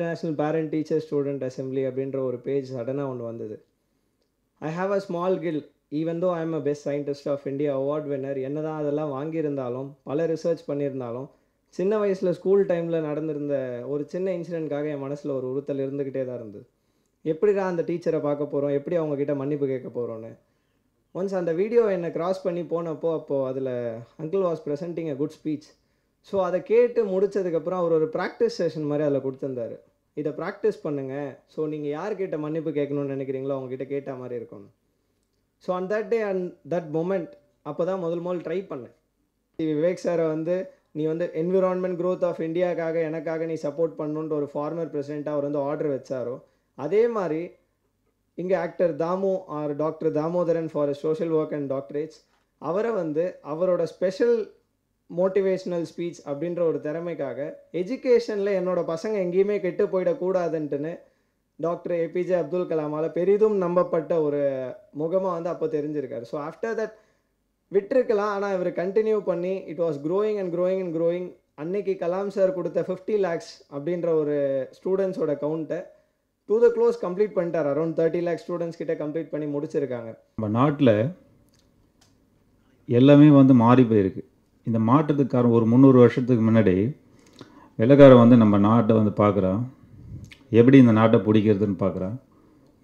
international parent teacher student assembly அப்படின்ற ஒரு page சடனாக ஒன்று வந்தது I have a small skill even though I am a best scientist of India award winner என்ன தான் அதெல்லாம் வாங்கியிருந்தாலும் பல ரிசர்ச் பண்ணியிருந்தாலும் சின்ன வயசில் ஸ்கூல் டைமில் நடந்திருந்த ஒரு சின்ன இன்சிடெண்ட்காக என் மனசில் ஒரு உறுத்தல் இருந்துக்கிட்டே தான் இருந்தது எப்படிடா அந்த டீச்சரை பார்க்க போகிறோம் எப்படி அவங்கக்கிட்ட மன்னிப்பு கேட்க போகிறோன்னு ஒன்ஸ் அந்த வீடியோ என்னை க்ராஸ் பண்ணி போனப்போ அப்போது அதில் uncle was presenting a good speech so அதை கேட்டு முடித்ததுக்கப்புறம் அவர் ஒரு ப்ராக்டிஸ் செஷன் மாதிரி அதில் கொடுத்துருந்தாரு இதை ப்ராக்டிஸ் பண்ணுங்கள் ஸோ நீங்கள் யார்கிட்ட மன்னிப்பு கேட்கணும்னு நினைக்கிறீங்களோ அவங்ககிட்ட கேட்ட மாதிரி இருக்கும் so and that day and that moment அப்போ தான் முதல் முதல் ட்ரை பண்ணேன் விவேக் சாரை வந்து நீ வந்து என்விரான்மெண்ட் க்ரோத் ஆஃப் இந்தியாக்காக எனக்காக நீ சப்போர்ட் பண்ணுன்ற ஒரு ஃபார்மர் பிரசிடெண்ட்டாக அவர் வந்து ஆர்டர் வச்சாரோ அதே மாதிரி இங்கே actor Damu or doctor Damodharan for social work and doctorates அவரை வந்து அவரோட ஸ்பெஷல் மோட்டிவேஷ்னல் ஸ்பீச் அப்படின்ற ஒரு திறமைக்காக எஜுகேஷனில் என்னோடய பசங்க எங்கேயுமே கெட்டு போயிடக்கூடாதுன்ட்டுன்னு டாக்டர் ஏபிஜே அப்துல் கலாமால் பெரிதும் நம்பப்பட்ட ஒரு முகமாக வந்து அப்போ தெரிஞ்சிருக்காரு ஸோ ஆஃப்டர் தட் விட்டுருக்கலாம் ஆனால் இவர் கண்டினியூ பண்ணி it was growing and growing and growing அன்னைக்கு கலாம் சார் கொடுத்த ஃபிஃப்டி லேக்ஸ் அப்படின்ற ஒரு ஸ்டூடெண்ட்ஸோட கவுண்ட்டை டூ த க்ளோஸ் கம்ப்ளீட் பண்ணிட்டார் அரௌண்ட் தேர்ட்டி லேக்ஸ் ஸ்டூடெண்ட்ஸ் கிட்டே கம்ப்ளீட் பண்ணி முடிச்சிருக்காங்க நம்ம நாட்டில் எல்லாமே வந்து மாறி போயிருக்கு இந்த மாற்றத்துக்கு காரணம் ஒரு முந்நூறு வருஷத்துக்கு முன்னாடி வெள்ளக்காரன் வந்து நம்ம நாட்டை வந்து பார்க்குறான் எப்படி இந்த நாட்டை பிடிக்கிறதுன்னு பார்க்குறான்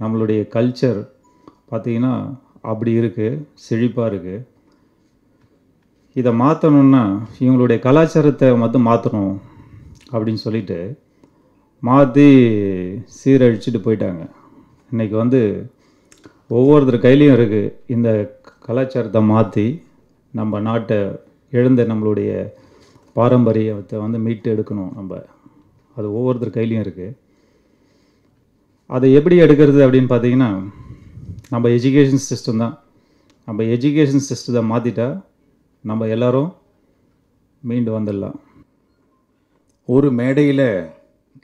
நம்மளுடைய கல்ச்சர் பார்த்திங்கன்னா அப்படி இருக்குது செழிப்பாக இருக்குது இதை மாற்றணுன்னா இவங்களுடைய கலாச்சாரத்தை மட்டும் மாற்றணும் அப்படின்னு சொல்லிட்டு மாற்றி சீரழிச்சிட்டு போயிட்டாங்க இன்றைக்கி வந்து ஒவ்வொருத்தர் கையிலையும் இருக்குது இந்த கலாச்சாரத்தை மாற்றி நம்ம நாட்டை எழுந்த நம்மளுடைய பாரம்பரியத்தை வந்து மீட்டு எடுக்கணும் நம்ம அது ஒவ்வொருத்தர் கையிலையும் இருக்குது அதை எப்படி எடுக்கிறது அப்படின்னு பார்த்தீங்கன்னா நம்ம எஜுகேஷன் சிஸ்டம் தான் நம்ம எஜுகேஷன் சிஸ்டத்தை மாற்றிட்டா நம்ம எல்லோரும் மீண்டு வந்துடலாம் ஒரு மேடையில்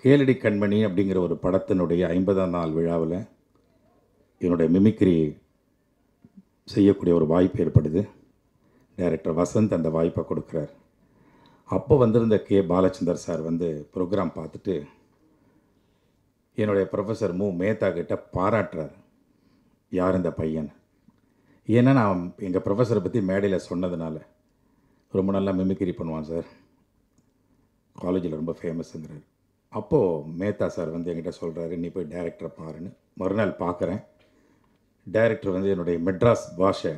கேளடி கண்மணி அப்படிங்கிற ஒரு படத்தினுடைய ஐம்பதாம் நாள் விழாவில் என்னுடைய மிமிக்ரி செய்யக்கூடிய ஒரு வாய்ப்பு ஏற்படுது டைரக்டர் வசந்த் அந்த வாய்ப்பை கொடுக்குறார் அப்போ வந்திருந்த கே பாலச்சந்தர் சார் வந்து ப்ரோக்ராம் பார்த்துட்டு என்னுடைய ப்ரொஃபஸர் மு மேத்தா கிட்ட பாராட்டுறார் யார் இந்த பையன் ஏன்னா நான் எங்கள் ப்ரொஃபஸரை பற்றி மேடையில் சொன்னதுனால ரொம்ப நல்லா மிமிக்ரி பண்ணுவான் சார் காலேஜில் ரொம்ப ஃபேமஸுங்கிறார் அப்போது மேத்தா சார் வந்து என்கிட்ட சொல்கிறாரு நீ போய் டேரக்டரை பாருன்னு மறுநாள் பார்க்குறேன் டேரக்டர் வந்து என்னுடைய மெட்ராஸ் பாஷை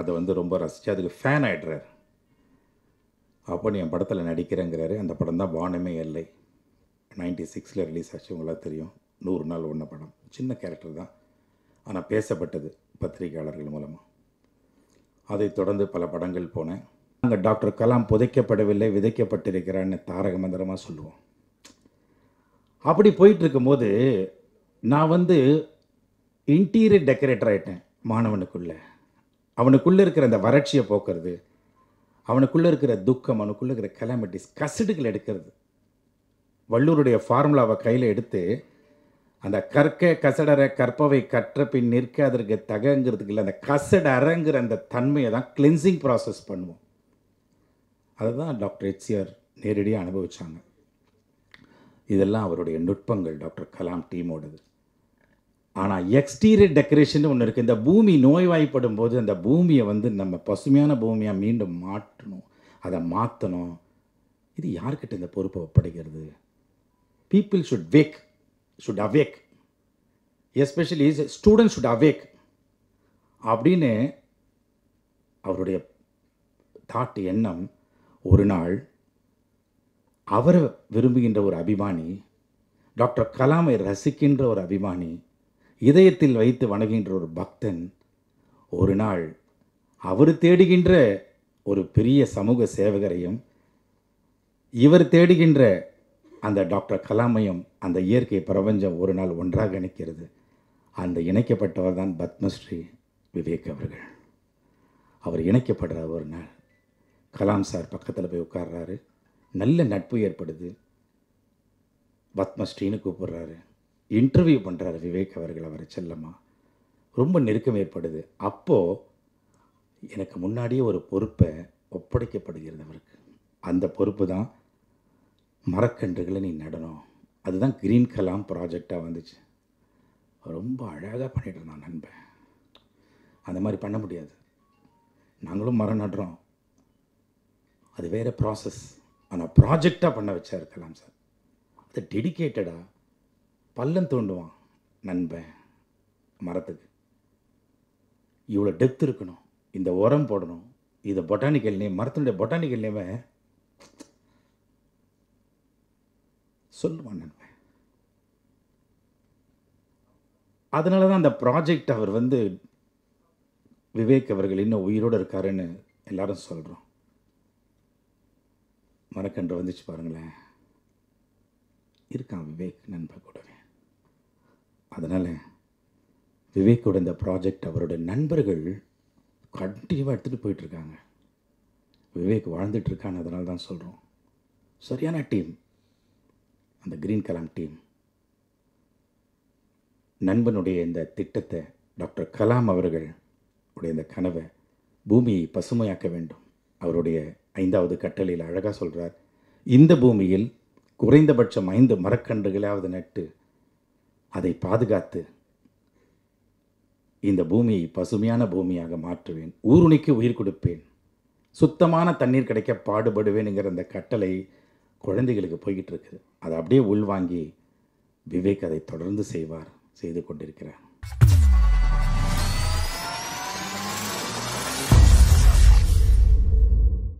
அதை வந்து ரொம்ப ரசித்து அதுக்கு ஃபேன் ஆகிடுறார் அப்போ நீ என் படத்தில் நடிக்கிறேங்கிறாரு அந்த படம் தான் வானமே எல்லை நைன்டி சிக்ஸில் ரிலீஸ் ஆச்சு உங்களால் தெரியும் நூறு நாள் ஒன்ன படம் சின்ன கேரக்டர் தான் ஆனால் பேசப்பட்டது பத்திரிகையாளர்கள் மூலமாக அதைத் தொடர்ந்து பல படங்கள் போனேன் அங்கே டாக்டர் கலாம் புதைக்கப்படவில்லை விதைக்கப்பட்டிருக்கிறான்னு தாரக மந்திரமாக சொல்லுவோம் அப்படி போயிட்டுருக்கும்போது நான் வந்து இன்டீரியர் டெக்கரேட்டர் ஆகிட்டேன் மாணவனுக்குள்ளே அவனுக்குள்ளே இருக்கிற அந்த வறட்சியை போக்குறது அவனுக்குள்ளே இருக்கிற துக்கம் அவனுக்குள்ளே இருக்கிற கலாமிட்டிஸ் கசிடுகள் எடுக்கிறது வள்ளூருடைய ஃபார்முலாவை கையில் எடுத்து அந்த கற்க கசடற கற்பவை கற்ற பின் நிற்க அதற்கு தகங்கிறதுக்கு இல்லை அந்த கசடறங்கிற அந்த தன்மையை தான் கிளென்சிங் ப்ராசஸ் பண்ணுவோம் அதை தான் டாக்டர் ஹெச்சிஆர் நேரடியாக அனுபவித்தாங்க இதெல்லாம் அவருடைய நுட்பங்கள் டாக்டர் கலாம் டீமோடது ஆனால் எக்ஸ்டீரியர் டெக்கரேஷன் ஒன்று இருக்குது இந்த பூமி நோய்வாய்ப்படும் போது அந்த பூமியை வந்து நம்ம பசுமையான பூமியாக மீண்டும் மாற்றணும் அதை மாற்றணும் இது யார்கிட்ட இந்த பொறுப்பை ஒப்படைக்கிறது people should wake should awake especially student should awake அப்படின்னு அவருடைய தாட்டு எண்ணம் ஒரு நாள் அவரை விரும்புகின்ற ஒரு அபிமானி டாக்டர் கலாமை ரசிக்கின்ற ஒரு அபிமானி இதயத்தில் வைத்து வணங்குகின்ற ஒரு பக்தன் ஒரு நாள் அவர் தேடுகின்ற ஒரு பெரிய சமூக சேவகரையும் இவர் தேடுகின்ற அந்த டாக்டர் கலாமையும் அந்த இயற்கை பிரபஞ்சம் ஒரு நாள் ஒன்றாக இணைக்கிறது அந்த இணைக்கப்பட்டவர் தான் பத்மஸ்ரீ விவேக் அவர்கள் அவர் இணைக்கப்படுற ஒரு நாள் கலாம் சார் பக்கத்தில் போய் உட்கார்றாரு நல்ல நட்பு ஏற்படுது பத்மஸ்ரீன்னு கூப்பிடுறாரு இன்டர்வியூ பண்ணுறாரு விவேக் அவர்கள் அவரை செல்லம்மா ரொம்ப நெருக்கம் ஏற்படுது அப்போது எனக்கு முன்னாடியே ஒரு பொறுப்பை ஒப்படைக்கப்படுகிறது அவருக்கு அந்த பொறுப்பு தான் மரக்கன்றுகளை நீ நடணும் அதுதான் க்ரீன் கலாம் ப்ராஜெக்டாக வந்துச்சு ரொம்ப அழகாக பண்ணிகிட்டு நான் நண்பன் அந்த மாதிரி பண்ண முடியாது நாங்களும் மரம் நடுறோம் அது வேறு ப்ராசஸ் ஆனால் ப்ராஜெக்டாக பண்ண வச்சா இருக்கலாம் சார் அது டெடிக்கேட்டடாக பள்ளம் தோண்டுவான் நண்பன் மரத்துக்கு இவ்வளோ டெப்த் இருக்கணும் இந்த உரம் போடணும் இதை பொட்டானிக்கல் நேம் மரத்தினுடைய பொட்டானிக்கல் சொல்லுவான் நண்பன் அதனால தான் அந்த ப்ராஜெக்ட் அவர் வந்து விவேக் அவர்கள் இன்னும் உயிரோடு இருக்காருன்னு எல்லாரும் சொல்கிறோம் மரக்கன்று வந்துச்சு பாருங்களேன் இருக்கான் விவேக் நண்பன் கூடவே அதனால் விவேக்கோட இந்த ப்ராஜெக்ட் அவரோட நண்பர்கள் கண்டிப்பாக எடுத்துகிட்டு போயிட்டுருக்காங்க விவேக் வாழ்ந்துட்டுருக்கான்னு அதனால தான் சொல்கிறோம் சரியான டீம் அந்த க்ரீன் கலாம் டீம் நண்பனுடைய இந்த திட்டத்தை டாக்டர் கலாம் அவர்கள் உடைய இந்த கனவை பூமியை பசுமையாக்க வேண்டும் அவருடைய ஐந்தாவது கட்டளையில் அழகாக சொல்கிறார் இந்த பூமியில் குறைந்தபட்சம் ஐந்து மரக்கன்றுகளாவது நட்டு அதை பாதுகாத்து இந்த பூமியை பசுமையான பூமியாக மாற்றுவேன் ஊருணிக்கு உயிர் கொடுப்பேன் சுத்தமான தண்ணீர் கிடைக்க பாடுபடுவேனுங்கிற அந்த கட்டளை குழந்தைகளுக்கு போய்கிட்டு இருக்குது அதை அப்படியே உள்வாங்கி விவேக் அதை தொடர்ந்து செய்வார் செய்து கொண்டிருக்கிறார்